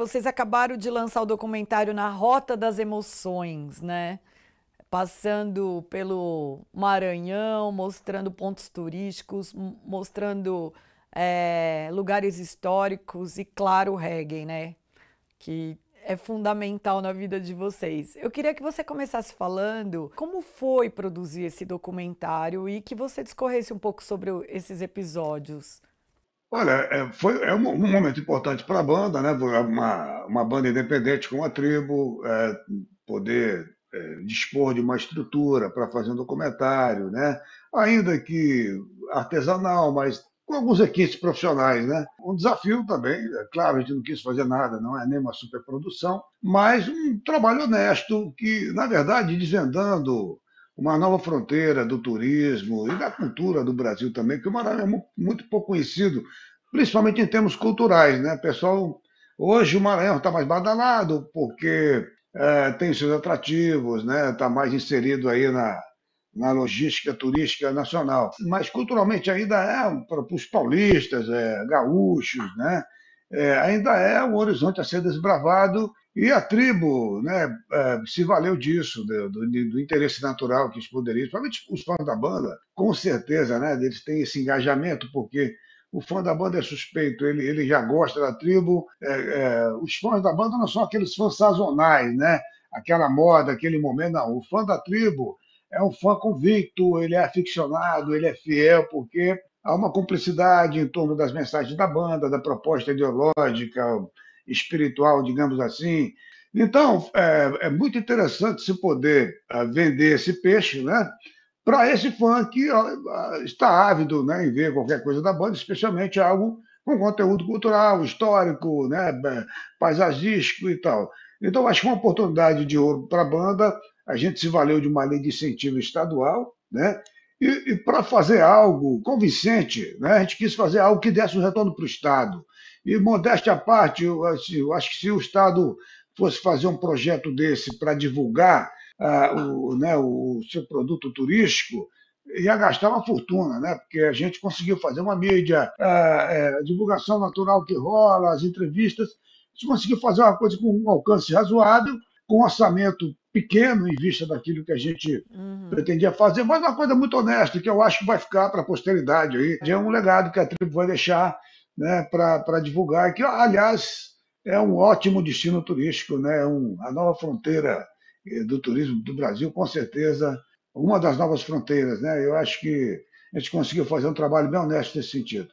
vocês acabaram de lançar o documentário na Rota das Emoções, né? Passando pelo Maranhão, mostrando pontos turísticos, mostrando é, lugares históricos e, claro, o reggae, né? Que é fundamental na vida de vocês. Eu queria que você começasse falando como foi produzir esse documentário e que você discorresse um pouco sobre esses episódios. Olha, é, foi, é um, um momento importante para a banda, né? Uma, uma banda independente com a tribo, é, poder é, dispor de uma estrutura para fazer um documentário, né? Ainda que artesanal, mas com alguns equipes profissionais, né? Um desafio também, é claro, a gente não quis fazer nada, não é nem uma superprodução, mas um trabalho honesto que, na verdade, desvendando uma nova fronteira do turismo e da cultura do Brasil também, que o Maranhão é muito pouco conhecido, principalmente em termos culturais, né? Pessoal, hoje o Maranhão está mais badalado porque é, tem seus atrativos, né? Está mais inserido aí na, na logística turística nacional, mas culturalmente ainda é para os paulistas, é, gaúchos, né? é, ainda é um horizonte a ser desbravado e a tribo né, é, se valeu disso, do, do, do interesse natural que eles poderia, principalmente os fãs da banda, com certeza, né, eles têm esse engajamento, porque o fã da banda é suspeito, ele, ele já gosta da tribo. É, é, os fãs da banda não são aqueles fãs sazonais, né? aquela moda, aquele momento, não. O fã da tribo é um fã convicto, ele é aficionado, ele é fiel, porque há uma cumplicidade em torno das mensagens da banda, da proposta ideológica, espiritual, digamos assim. Então, é, é muito interessante se poder é, vender esse peixe, né? Para esse fã que está ávido né, em ver qualquer coisa da banda, especialmente algo com conteúdo cultural, histórico, né, é, paisagístico e tal. Então, acho que uma oportunidade de ouro para a banda. A gente se valeu de uma lei de incentivo estadual, né? e, e para fazer algo convincente, né? a gente quis fazer algo que desse um retorno para o Estado. E, modéstia à parte, eu, assim, eu acho que se o Estado fosse fazer um projeto desse para divulgar uh, o, né, o seu produto turístico, ia gastar uma fortuna, né? Porque a gente conseguiu fazer uma mídia, ah, é, divulgação natural que rola, as entrevistas, a gente conseguiu fazer uma coisa com um alcance razoável, com um orçamento pequeno em vista daquilo que a gente uhum. pretendia fazer, mas uma coisa muito honesta, que eu acho que vai ficar para a posteridade aí. É um legado que a tribo vai deixar né, para divulgar, que, aliás, é um ótimo destino turístico, né? É um, a nova fronteira eh, do turismo do Brasil, com certeza, uma das novas fronteiras. Né? Eu acho que a gente conseguiu fazer um trabalho bem honesto nesse sentido.